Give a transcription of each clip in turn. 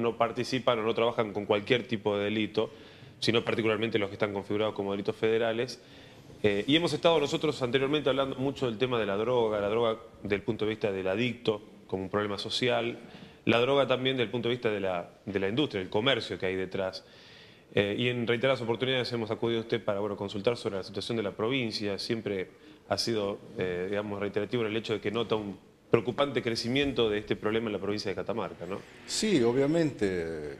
no participan o no trabajan con cualquier tipo de delito, sino particularmente los que están configurados como delitos federales. Eh, y hemos estado nosotros anteriormente hablando mucho del tema de la droga, la droga del punto de vista del adicto como un problema social, la droga también del punto de vista de la, de la industria, del comercio que hay detrás. Eh, y en reiteradas oportunidades hemos acudido a usted para bueno, consultar sobre la situación de la provincia. Siempre ha sido, eh, digamos, reiterativo en el hecho de que nota un preocupante crecimiento de este problema en la provincia de Catamarca, ¿no? Sí, obviamente,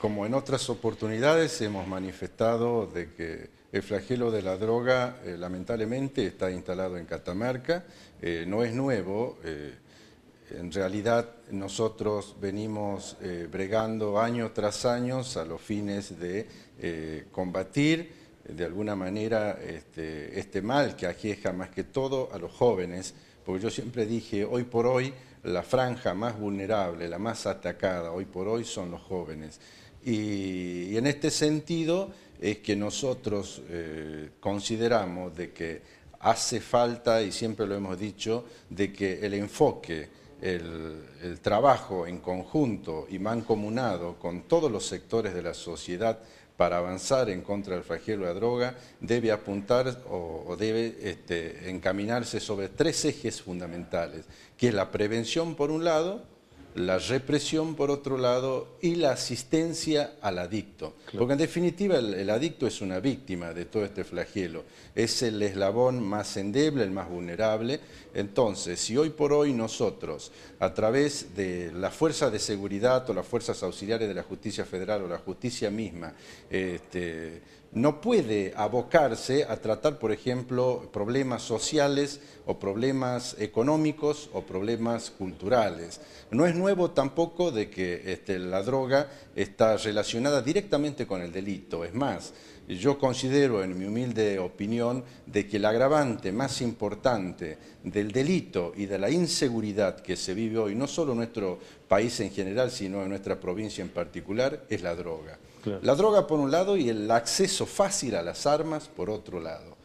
como en otras oportunidades hemos manifestado de que el flagelo de la droga eh, lamentablemente está instalado en Catamarca, eh, no es nuevo, eh, en realidad nosotros venimos bregando año tras año a los fines de combatir de alguna manera este, este, mal que ajeja más que todo a los jóvenes, porque yo siempre dije, hoy por hoy, la franja más vulnerable, la más atacada, hoy por hoy, son los jóvenes. Y, en este sentido es que nosotros eh, consideramos de que hace falta, y siempre lo hemos dicho, de que el enfoque, el, el trabajo en conjunto y mancomunado con todos los sectores de la sociedad para avanzar en contra del flagelo de la droga debe apuntar o, debe este, encaminarse sobre tres ejes fundamentales, que es la prevención por un lado, la represión por otro lado y la asistencia al adicto. Porque en definitiva el, adicto es una víctima de todo este flagelo, es el eslabón más endeble, el más vulnerable. Entonces, si hoy por hoy nosotros, a través de la fuerza de seguridad o las fuerzas auxiliares de la justicia federal o la justicia misma, este, no puede abocarse a tratar, por ejemplo, problemas sociales o problemas económicos o problemas culturales. No es nuevo tampoco de que este, la droga está relacionada directamente con el delito. Es más, yo considero, en mi humilde opinión, de que el agravante más importante del delito y de la inseguridad que se vive hoy, no solo en nuestro país en general, sino en nuestra provincia en particular, es la droga. La droga por un lado y el acceso fácil a las armas por otro lado.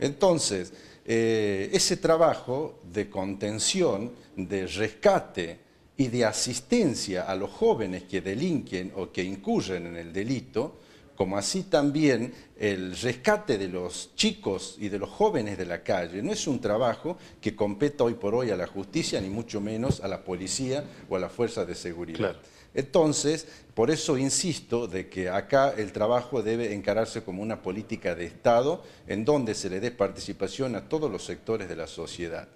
Entonces, eh, ese trabajo de contención, de rescate, y de asistencia a los jóvenes que delinquen o que incurren en el delito, como así también el rescate de los chicos y de los jóvenes de la calle. No es un trabajo que competa hoy por hoy a la justicia, ni mucho menos a la policía o a las fuerzas de seguridad. Entonces, por eso insisto de que acá el trabajo debe encararse como una política de Estado en donde se le dé participación a todos los sectores de la sociedad.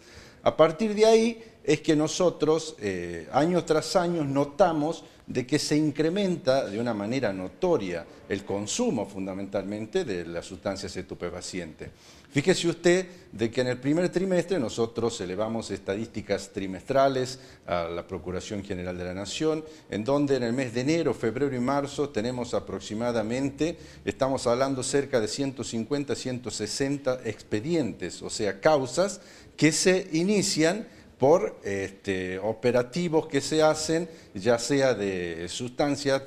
A partir de ahí es que nosotros, años eh, año tras año, notamos de que se incrementa de una manera notoria el consumo fundamentalmente de las sustancias estupefacientes. Fíjese usted de que en el primer trimestre nosotros elevamos estadísticas trimestrales a la Procuración General de la Nación, en donde en el mes de enero, febrero y marzo tenemos aproximadamente, estamos hablando cerca de 150, 160 expedientes, o sea, causas que se inician por este, operativos que se hacen, ya sea de sustancias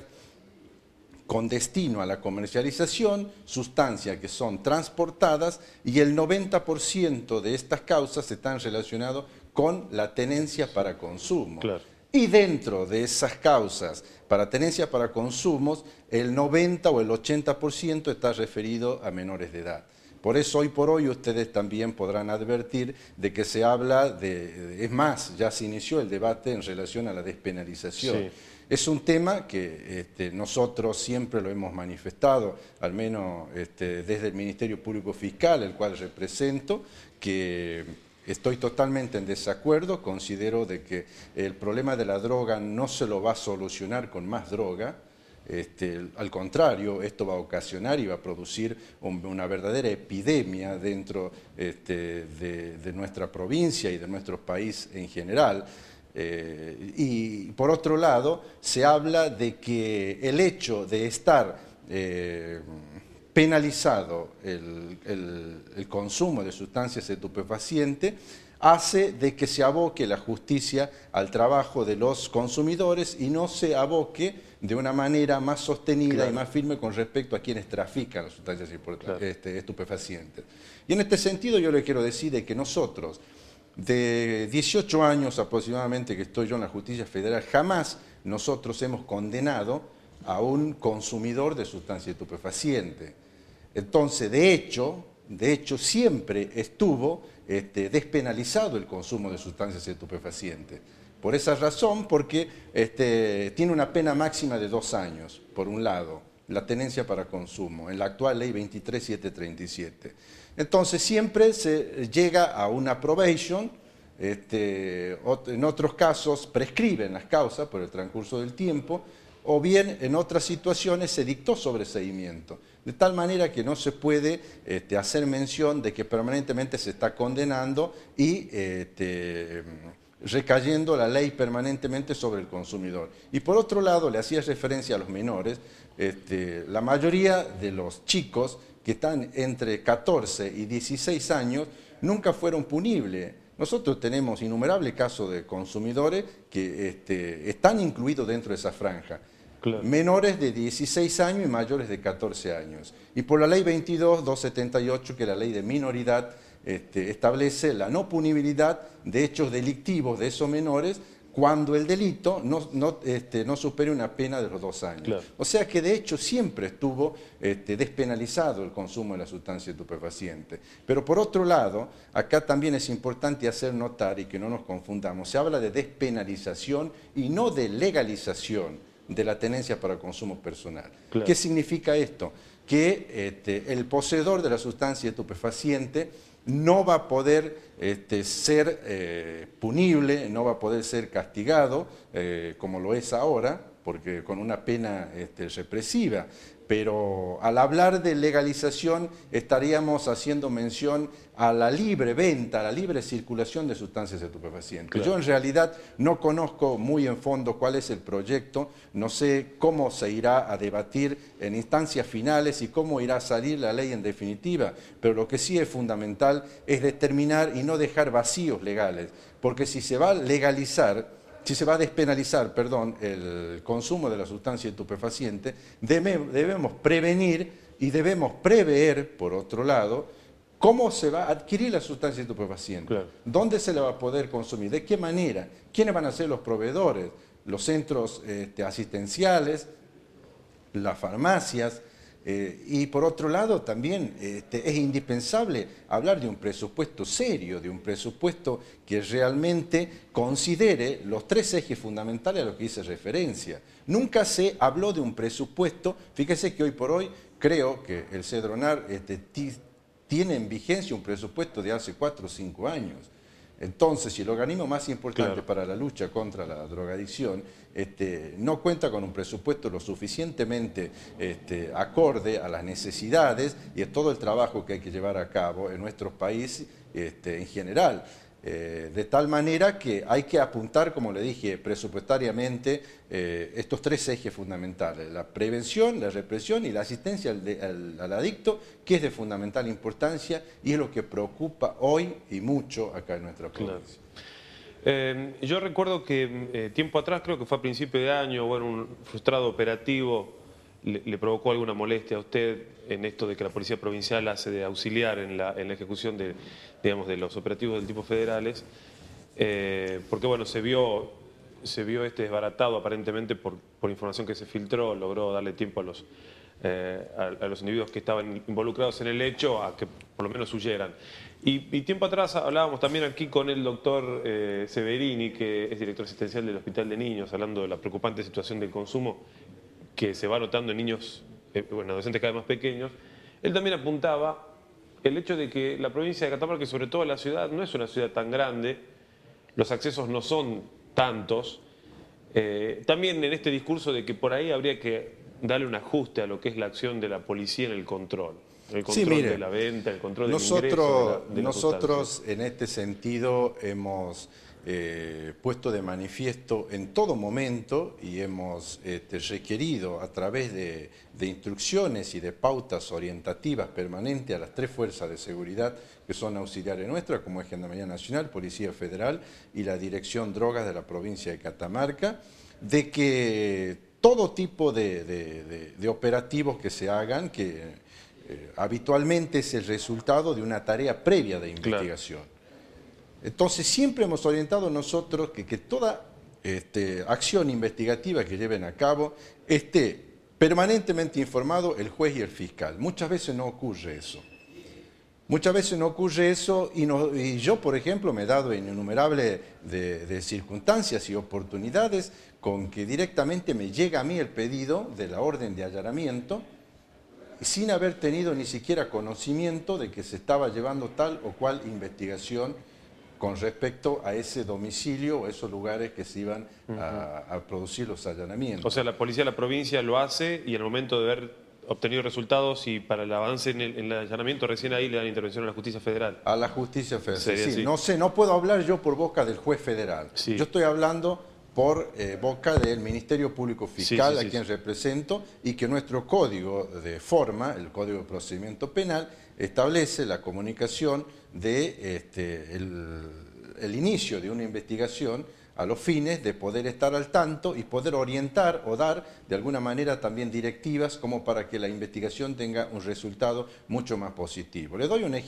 con destino a la comercialización, sustancias que son transportadas y el 90% de estas causas están relacionadas con la tenencia para consumo. Y dentro de esas causas para tenencia para consumos, el 90 o el 80% está referido a menores de edad. Por eso hoy por hoy ustedes también podrán advertir de que se habla de, es más, ya se inició el debate en relación a la despenalización. Es un tema que este, nosotros siempre lo hemos manifestado, al menos este, desde el Ministerio Público Fiscal, el cual represento, que estoy totalmente en desacuerdo, considero de que el problema de la droga no se lo va a solucionar con más droga, este, al contrario, esto va a ocasionar y va a producir una verdadera epidemia dentro este, de, nuestra provincia y de nuestro país en general. Eh, y por otro lado, se habla de que el hecho de estar eh, penalizado el, el, consumo de sustancias estupefacientes hace de que se aboque la justicia al trabajo de los consumidores y no se aboque de una manera más sostenida y más firme con respecto a quienes trafican las sustancias este, estupefacientes. Y en este sentido yo le quiero decir que nosotros, de 18 años aproximadamente que estoy yo en la justicia federal, jamás nosotros hemos condenado a un consumidor de sustancias estupefaciente. Entonces, de hecho, de hecho siempre estuvo este, despenalizado el consumo de sustancias estupefacientes. Por esa razón, porque este, tiene una pena máxima de dos años, por un lado, la tenencia para consumo, en la actual ley 23737. Entonces siempre se llega a una probation, este, en otros casos prescriben las causas por el transcurso del tiempo, o bien en otras situaciones se dictó sobreseimiento, de tal manera que no se puede este, hacer mención de que permanentemente se está condenando y recayendo la ley permanentemente sobre el consumidor. Y por otro lado, le hacía referencia a los menores, este, la mayoría de los chicos que están entre 14 y 16 años nunca fueron punibles. Nosotros tenemos innumerables casos de consumidores que este, están incluidos dentro de esa franja. Menores de 16 años y mayores de 14 años. Y por la ley 22.278, que es la ley de minoridad, este, establece la no punibilidad de hechos delictivos de esos menores cuando el delito no, este, supere una pena de los dos años. O sea que de hecho siempre estuvo este, despenalizado el consumo de la sustancia estupefaciente. Pero por otro lado, acá también es importante hacer notar y que no nos confundamos, se habla de despenalización y no de legalización de la tenencia para consumo personal. ¿Qué significa esto? que este, el poseedor de la sustancia estupefaciente no va a poder este, ser eh, punible, no va a poder ser castigado eh, como lo es ahora, porque con una pena este, represiva pero al hablar de legalización estaríamos haciendo mención a la libre venta, a la libre circulación de sustancias estupefacientes. Yo en realidad no conozco muy en fondo cuál es el proyecto, no sé cómo se irá a debatir en instancias finales y cómo irá a salir la ley en definitiva, pero lo que sí es fundamental es determinar y no dejar vacíos legales, porque si se va a legalizar, si se va a despenalizar, perdón, el consumo de la sustancia estupefaciente, debemos prevenir y debemos prever, por otro lado, cómo se va a adquirir la sustancia estupefaciente, dónde se la va a poder consumir, de qué manera, quiénes van a ser los proveedores, los centros este, asistenciales, las farmacias, eh, y por otro lado, también este, es indispensable hablar de un presupuesto serio, de un presupuesto que realmente considere los tres ejes fundamentales a los que hice referencia. Nunca se habló de un presupuesto, fíjese que hoy por hoy creo que el Cedronar este, tiene en vigencia un presupuesto de hace cuatro o cinco años. Entonces, si el organismo más importante para la lucha contra la drogadicción este, no cuenta con un presupuesto lo suficientemente este, acorde a las necesidades y a todo el trabajo que hay que llevar a cabo en nuestro país este, en general. Eh, de tal manera que hay que apuntar, como le dije, presupuestariamente eh, estos tres ejes fundamentales, la prevención, la represión y la asistencia al, adicto, que es de fundamental importancia y es lo que preocupa hoy y mucho acá en nuestra provincia. Em, yo recuerdo que eh, tiempo atrás, creo que fue a principio de año, hubo un frustrado operativo le, provocó alguna molestia a usted en esto de que la Policía Provincial hace de auxiliar en la, ejecución de, digamos, de los operativos del tipo federales, eh, porque bueno, se vio, se vio este desbaratado aparentemente por, información que se filtró, logró darle tiempo a los, eh, a, los individuos que estaban involucrados en el hecho a que por lo menos huyeran. Y, tiempo atrás hablábamos también aquí con el doctor eh, Severini, que es director asistencial del Hospital de Niños, hablando de la preocupante situación del consumo que se va notando en niños, eh, bueno, adolescentes cada vez más pequeños, él también apuntaba el hecho de que la provincia de Catamarca y sobre todo la ciudad no es una ciudad tan grande, los accesos no son tantos. Eh, también en este discurso de que por ahí habría que darle un ajuste a lo que es la acción de la policía en el control. El control de la venta, el control de la, Nosotros en este sentido hemos eh, puesto de manifiesto en todo momento y hemos este, requerido a través de, instrucciones y de pautas orientativas permanentes a las tres fuerzas de seguridad que son auxiliares nuestras, como es Gendarmería Nacional, Policía Federal y la Dirección Drogas de la provincia de Catamarca, de que todo tipo de, operativos que se hagan, que eh, habitualmente es el resultado de una tarea previa de investigación. Entonces siempre hemos orientado nosotros que, toda este, acción investigativa que lleven a cabo esté permanentemente informado el juez y el fiscal. Muchas veces no ocurre eso. Muchas veces no ocurre eso y, yo, por ejemplo, me he dado en innumerable de, circunstancias y oportunidades con que directamente me llega a mí el pedido de la orden de allanamiento sin haber tenido ni siquiera conocimiento de que se estaba llevando tal o cual investigación con respecto a ese domicilio o esos lugares que se iban a, producir los allanamientos. O sea, la policía de la provincia lo hace y al momento de haber obtenido resultados y para el avance en el, allanamiento, recién ahí le dan intervención a la justicia federal. A la justicia federal, sí, No sé, no puedo hablar yo por boca del juez federal. Yo estoy hablando por eh, boca del Ministerio Público Fiscal, a quien represento, y que nuestro código de forma, el Código de Procedimiento Penal, establece la comunicación del este, inicio de una investigación a los fines de poder estar al tanto y poder orientar o dar de alguna manera también directivas como para que la investigación tenga un resultado mucho más positivo. Le doy un ejemplo.